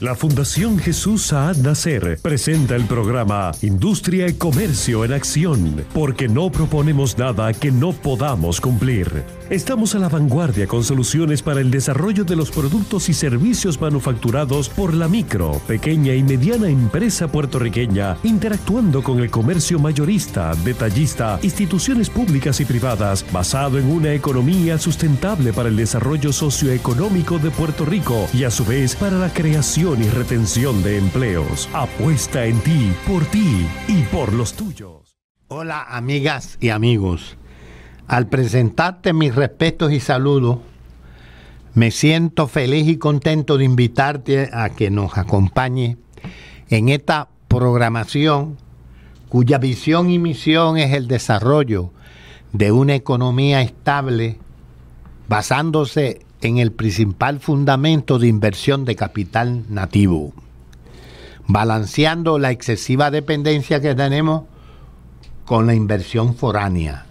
La Fundación Jesús Saad Nacer presenta el programa Industria y Comercio en Acción, porque no proponemos nada que no podamos cumplir. Estamos a la vanguardia con soluciones para el desarrollo de los productos y servicios manufacturados por la micro, pequeña y mediana empresa puertorriqueña, interactuando con el comercio mayorista, detallista, instituciones públicas y privadas, basado en una economía sustentable para el desarrollo socioeconómico de Puerto Rico y a su vez para la creación y retención de empleos. Apuesta en ti, por ti y por los tuyos. Hola amigas y amigos. Al presentarte mis respetos y saludos, me siento feliz y contento de invitarte a que nos acompañe en esta programación cuya visión y misión es el desarrollo de una economía estable basándose en el principal fundamento de inversión de capital nativo, balanceando la excesiva dependencia que tenemos con la inversión foránea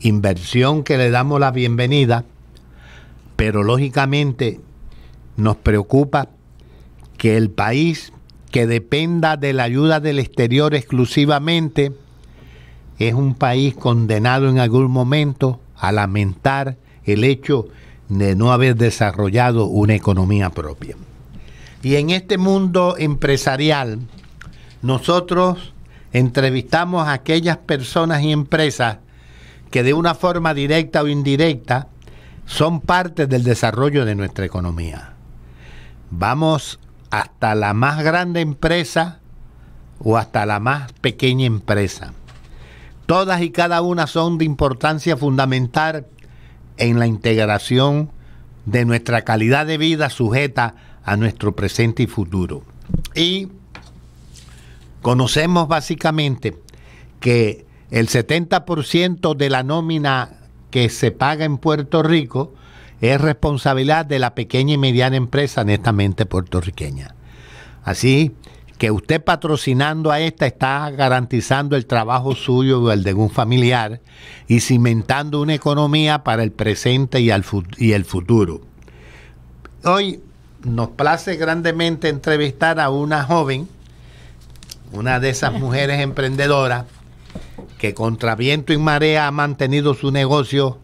inversión que le damos la bienvenida, pero lógicamente nos preocupa que el país que dependa de la ayuda del exterior exclusivamente es un país condenado en algún momento a lamentar el hecho de no haber desarrollado una economía propia. Y en este mundo empresarial, nosotros entrevistamos a aquellas personas y empresas que de una forma directa o indirecta son parte del desarrollo de nuestra economía. Vamos hasta la más grande empresa o hasta la más pequeña empresa. Todas y cada una son de importancia fundamental en la integración de nuestra calidad de vida sujeta a nuestro presente y futuro. Y conocemos básicamente que el 70% de la nómina que se paga en Puerto Rico es responsabilidad de la pequeña y mediana empresa honestamente puertorriqueña. Así que usted patrocinando a esta está garantizando el trabajo suyo o el de un familiar y cimentando una economía para el presente y, y el futuro. Hoy nos place grandemente entrevistar a una joven, una de esas mujeres emprendedoras, que contra viento y marea ha mantenido su negocio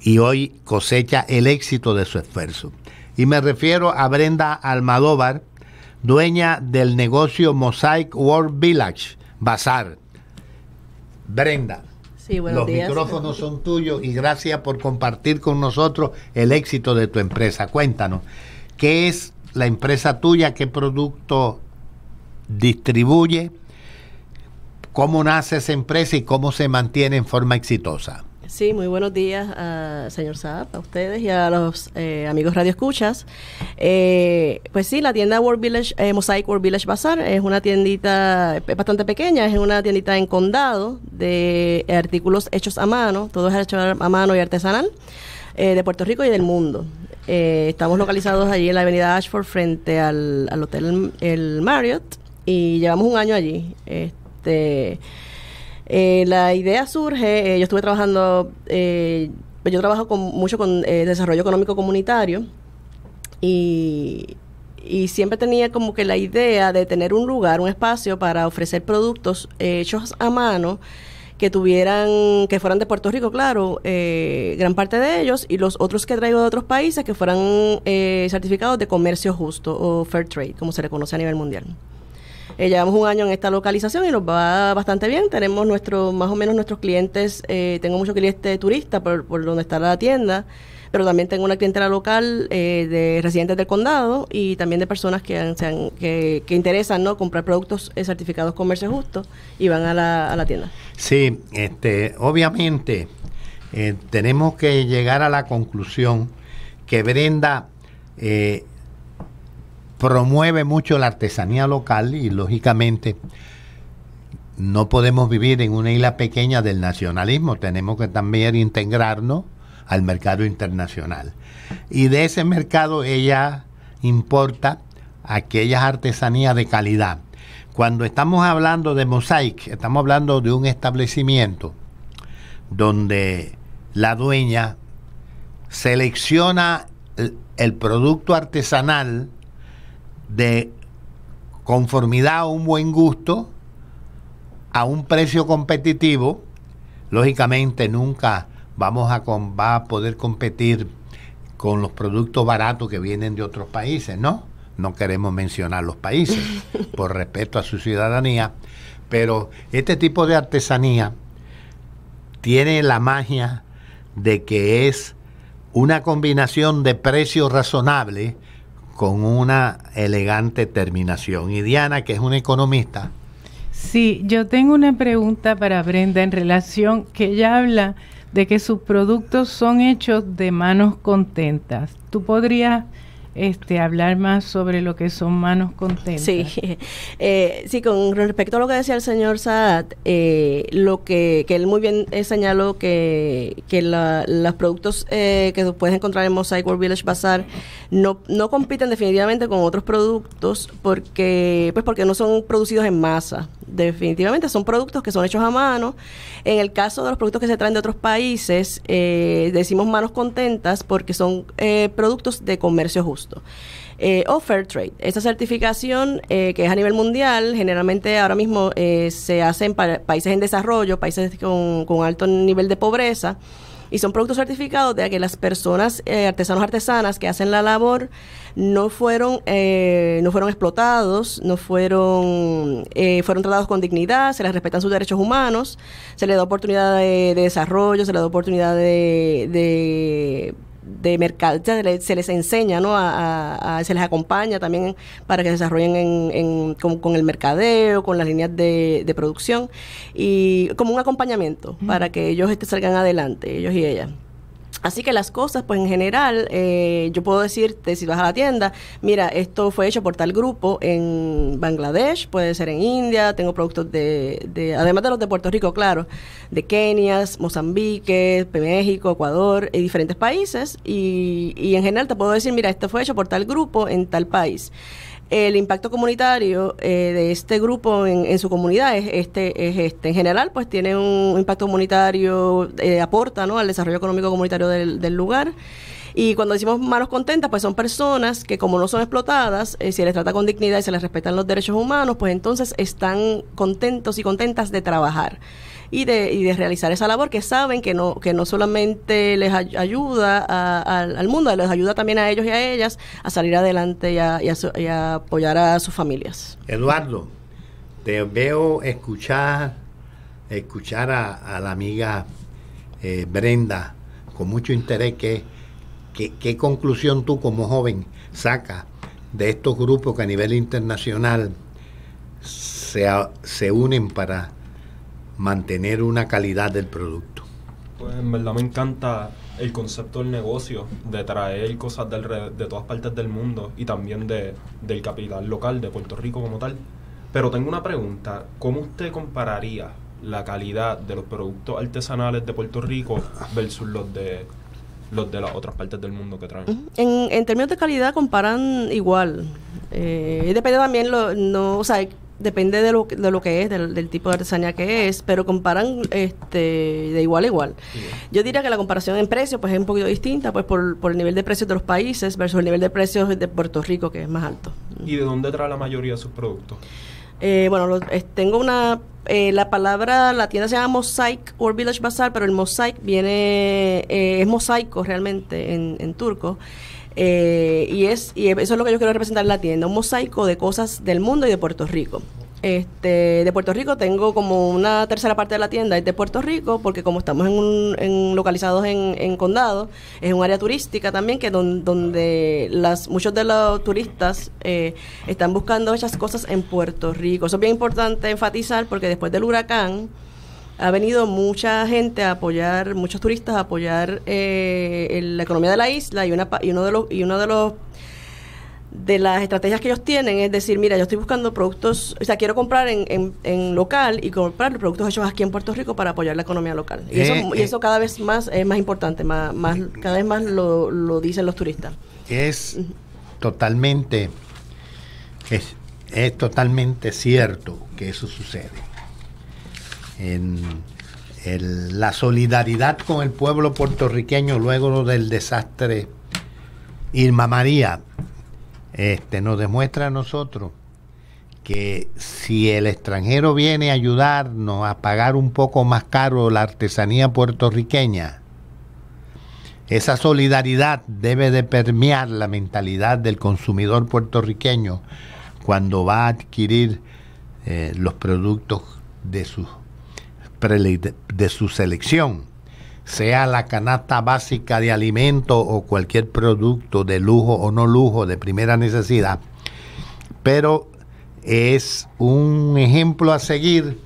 y hoy cosecha el éxito de su esfuerzo. Y me refiero a Brenda Almadóvar, dueña del negocio Mosaic World Village Bazar. Brenda, los micrófonos son tuyos y gracias por compartir con nosotros el éxito de tu empresa. Cuéntanos, ¿qué es la empresa tuya? ¿Qué producto distribuye? ¿Cómo nace esa empresa y cómo se mantiene en forma exitosa? Sí, muy buenos días, ah, señor Saab, a ustedes y a los eh, amigos Radio Escuchas. Eh, pues sí, la tienda World Village, eh, Mosaic World Village Bazaar, es una tiendita bastante pequeña, es una tiendita en condado de artículos hechos a mano, todo es hecho a mano y artesanal, de Puerto Rico y del mundo. estamos localizados allí en la avenida Ashford frente al, Hotel El Marriott y llevamos un año allí. Este, este, eh, la idea surge, eh, yo estuve trabajando, eh, yo trabajo mucho con eh, desarrollo económico comunitario y, siempre tenía como que la idea de tener un lugar, un espacio para ofrecer productos hechos a mano que tuvieran, que fueran de Puerto Rico, claro, gran parte de ellos, y los otros que traigo de otros países que fueran certificados de comercio justo o fair trade, como se le conoce a nivel mundial. Eh, llevamos un año en esta localización y nos va bastante bien. Tenemos nuestro, más o menos nuestros clientes, eh, tengo muchos clientes turistas por, por donde está la tienda, pero también tengo una clientela local eh, de residentes del condado y también de personas que, que, interesan ¿no? comprar productos certificados comercio justo y van a la, a la tienda. Sí, este, obviamente tenemos que llegar a la conclusión que Brenda... Eh, promueve mucho la artesanía local y lógicamente no podemos vivir en una isla pequeña del nacionalismo, tenemos que también integrarnos al mercado internacional. Y de ese mercado ella importa aquellas artesanías de calidad. Cuando estamos hablando de Mosaic, estamos hablando de un establecimiento donde la dueña selecciona el, producto artesanal de conformidad a un buen gusto, a un precio competitivo, lógicamente nunca vamos a, va a poder competir con los productos baratos que vienen de otros países, ¿no? No queremos mencionar los países por respeto a su ciudadanía, pero este tipo de artesanía tiene la magia de que es una combinación de precios razonables con una elegante terminación. Y Diana, que es una economista. Sí, yo tengo una pregunta para Brenda en relación que ella habla de que sus productos son hechos de manos contentas. ¿Tú podrías este, hablar más sobre lo que son manos contentas. Sí, eh, sí con respecto a lo que decía el señor Saad, eh, lo que, que, él muy bien eh, señaló que, que los productos que puedes encontrar en Mosaic World Village Bazaar no, no compiten definitivamente con otros productos porque, pues porque no son producidos en masa. Definitivamente son productos que son hechos a mano. En el caso de los productos que se traen de otros países, decimos manos contentas porque son productos de comercio justo. Offer eh, Fair Trade. Esta certificación, eh, que es a nivel mundial, generalmente ahora mismo eh, se hace en países en desarrollo, países con, alto nivel de pobreza y son productos certificados de que las personas artesanos artesanas que hacen la labor no fueron no fueron explotados no fueron fueron tratados con dignidad se les respetan sus derechos humanos se les da oportunidad de, desarrollo se les da oportunidad de de mercado, se les, enseña, ¿no? A, se les acompaña también para que se desarrollen en, con, el mercadeo, con las líneas de, producción y como un acompañamiento para que ellos salgan adelante, ellos y ellas. Así que las cosas, pues en general, eh, yo puedo decirte, si vas a la tienda, mira, esto fue hecho por tal grupo en Bangladesh, puede ser en India, tengo productos de, además de los de Puerto Rico, claro, de Kenia, Mozambique, México, Ecuador, y diferentes países. Y, y en general te puedo decir, mira, esto fue hecho por tal grupo en tal país el impacto comunitario eh, de este grupo en, su comunidad es este, es este. En general, pues tiene un impacto comunitario, eh, aporta ¿no? al desarrollo económico comunitario del, del lugar. Y cuando decimos manos contentas, pues son personas que como no son explotadas, eh, si se les trata con dignidad y se les respetan los derechos humanos, pues entonces están contentos y contentas de trabajar. Y de, y de, realizar esa labor que saben que no que no solamente les ayuda al mundo, les ayuda también a ellos y a ellas a salir adelante y a, apoyar a sus familias. Eduardo, te veo escuchar escuchar a, la amiga eh, Brenda con mucho interés que ¿Qué, conclusión tú como joven sacas de estos grupos que a nivel internacional se, se unen para mantener una calidad del producto? Pues en verdad me encanta el concepto del negocio, de traer cosas de todas partes del mundo y también del capital local, de Puerto Rico como tal. Pero tengo una pregunta, ¿cómo usted compararía la calidad de los productos artesanales de Puerto Rico versus los de los de las otras partes del mundo que traen. En, en términos de calidad comparan igual. Eh, depende también, lo, no, o sea, depende de lo, de lo que es, del, tipo de artesanía que es, pero comparan este de igual a igual. Yo diría que la comparación en precios pues, es un poquito distinta pues por, por el nivel de precios de los países versus el nivel de precios de Puerto Rico, que es más alto. ¿Y de dónde trae la mayoría de sus productos? Eh, bueno, eh, tengo una. Eh, la palabra, la tienda se llama Mosaic or Village Bazaar, pero el Mosaic viene. es mosaico realmente en, turco. y, es, y eso es lo que yo quiero representar en la tienda: un mosaico de cosas del mundo y de Puerto Rico. Este, de Puerto Rico tengo como una tercera parte de la tienda es de Puerto Rico porque como estamos en, localizados en, condado es un área turística también que donde las muchos de los turistas eh, están buscando esas cosas en Puerto Rico eso es bien importante enfatizar porque después del huracán ha venido mucha gente a apoyar muchos turistas a apoyar eh, la economía de la isla y una y uno de los y uno de los de las estrategias que ellos tienen es decir, mira, yo estoy buscando productos, o sea, quiero comprar en, en, local y comprar productos hechos aquí en Puerto Rico para apoyar la economía local. Y, eso, eh, y eh. eso cada vez más es más importante, más, cada vez más lo, dicen los turistas. Es totalmente, es, es totalmente cierto que eso sucede. En el, la solidaridad con el pueblo puertorriqueño luego del desastre Irma María este, nos demuestra a nosotros que si el extranjero viene a ayudarnos a pagar un poco más caro la artesanía puertorriqueña, esa solidaridad debe de permear la mentalidad del consumidor puertorriqueño cuando va a adquirir eh, los productos de su selección sea la canasta básica de alimento o cualquier producto de lujo o no lujo de primera necesidad, pero es un ejemplo a seguir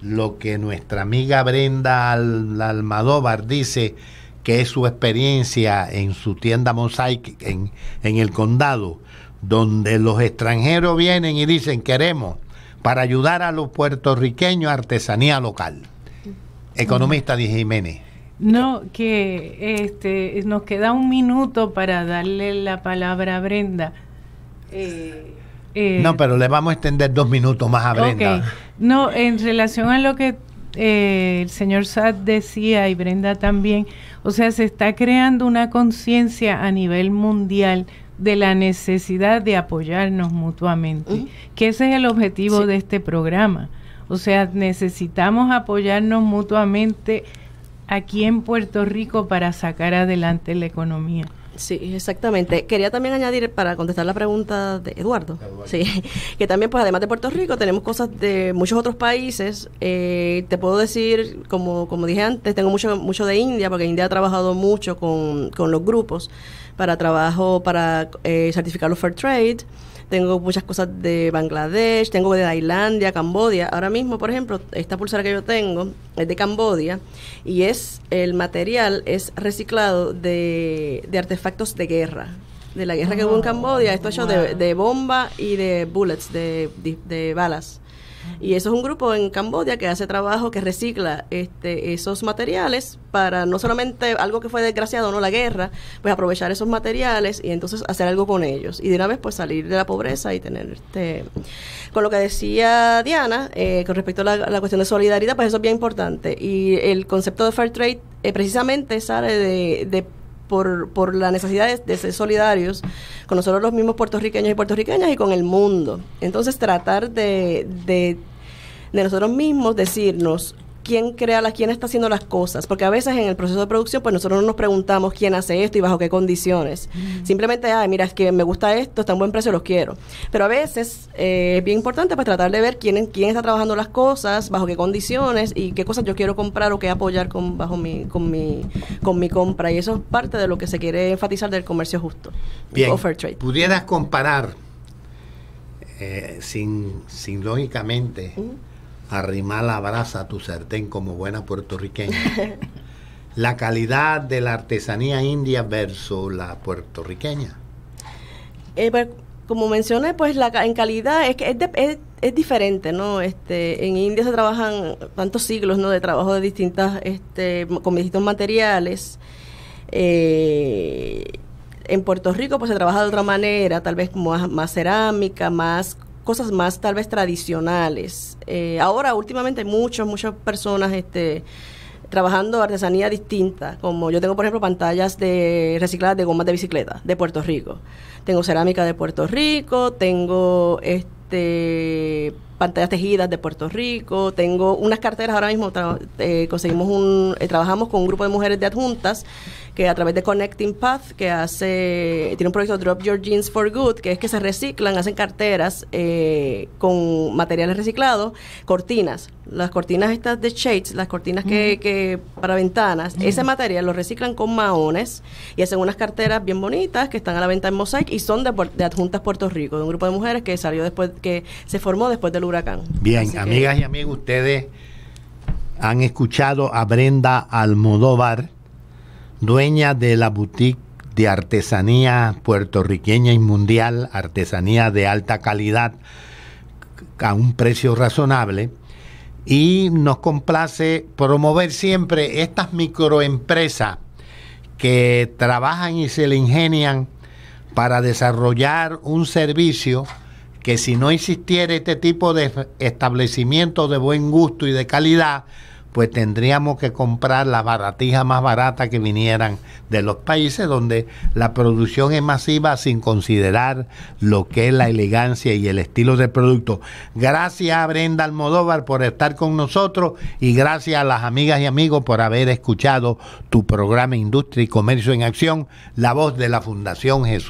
lo que nuestra amiga Brenda Almadóvar dice que es su experiencia en su tienda Mosaic en, en el condado, donde los extranjeros vienen y dicen queremos para ayudar a los puertorriqueños artesanía local. Economista de Jiménez. No, que este, nos queda un minuto para darle la palabra a Brenda. Eh, no, eh, pero le vamos a extender dos minutos más a Brenda. No, en relación a lo que eh, el señor Sad decía y Brenda también, o sea, se está creando una conciencia a nivel mundial de la necesidad de apoyarnos mutuamente, que ese es el objetivo de este programa. O sea, necesitamos apoyarnos mutuamente aquí en Puerto Rico para sacar adelante la economía. Sí, exactamente. Quería también añadir, para contestar la pregunta de Eduardo, Sí, que también, pues además de Puerto Rico, tenemos cosas de muchos otros países. Eh, te puedo decir, como, como dije antes, tengo mucho, mucho de India, porque India ha trabajado mucho con, con los grupos para trabajo, para eh, certificar los fair trade tengo muchas cosas de Bangladesh, tengo de Tailandia, Cambodia. Ahora mismo, por ejemplo, esta pulsera que yo tengo es de Cambodia y es el material es reciclado de, de artefactos de guerra de la guerra que hubo en oh, Cambodia. Esto hecho de, de, bomba y de bullets, de, de balas. Y eso es un grupo en Cambodia que hace trabajo, que recicla este, esos materiales para no solamente algo que fue desgraciado, no la guerra, pues aprovechar esos materiales y entonces hacer algo con ellos. Y de una vez pues salir de la pobreza y tener este, Con lo que decía Diana, eh, con respecto a la, cuestión de solidaridad, pues eso es bien importante. Y el concepto de Fair Trade eh, precisamente sale de por, por la necesidad de, ser solidarios con nosotros los mismos puertorriqueños y puertorriqueñas y con el mundo. Entonces tratar de, de, de nosotros mismos decirnos, quién crea las, quién está haciendo las cosas, porque a veces en el proceso de producción, pues nosotros no nos preguntamos quién hace esto y bajo qué condiciones. Simplemente, ay, mira, es que me gusta esto, está en buen precio, los quiero. Pero a veces eh, es bien importante pues tratar de ver quién, quién está trabajando las cosas, bajo qué condiciones y qué cosas yo quiero comprar o qué apoyar con, bajo mi, con mi, con mi compra. Y eso es parte de lo que se quiere enfatizar del comercio justo. Bien. trade. Pudieras comparar, eh, sin, sin lógicamente arrimar la brasa a tu sartén como buena puertorriqueña. la calidad de la artesanía india versus la puertorriqueña. Eh, pues, como mencioné, pues la en calidad es que es, diferente, ¿no? Este, en India se trabajan tantos siglos, ¿no? De trabajo de distintas, este, con distintos materiales. Eh, en Puerto Rico pues se trabaja de otra manera, tal vez como más cerámica, más cosas más tal vez tradicionales. Eh, ahora últimamente hay muchas, muchas personas este, trabajando artesanía distinta, como yo tengo por ejemplo pantallas de recicladas de gomas de bicicleta de Puerto Rico, tengo cerámica de Puerto Rico, tengo este pantallas tejidas de Puerto Rico, tengo unas carteras ahora mismo, eh, conseguimos un, eh, trabajamos con un grupo de mujeres de adjuntas que a través de Connecting Path, que hace, tiene un proyecto Drop Your Jeans for Good, que es que se reciclan, hacen carteras eh, con materiales reciclados, cortinas, las cortinas estas de shades, las cortinas que, para ventanas, ese material lo reciclan con maones y hacen unas carteras bien bonitas que están a la venta en Mosaic y son de, de adjuntas Puerto Rico, de un grupo de mujeres que salió después, que se formó después del Bien, amigas y amigos, ustedes han escuchado a Brenda Almodóvar, dueña de la boutique de artesanía puertorriqueña y mundial, artesanía de alta calidad a un precio razonable. Y nos complace promover siempre estas microempresas que trabajan y se le ingenian para desarrollar un servicio que si no existiera este tipo de establecimiento de buen gusto y de calidad, pues tendríamos que comprar la baratija más barata que vinieran de los países donde la producción es masiva sin considerar lo que es la elegancia y el estilo de producto. Gracias a Brenda Almodóvar por estar con nosotros y gracias a las amigas y amigos por haber escuchado tu programa Industria y Comercio en Acción, la voz de la Fundación Jesús.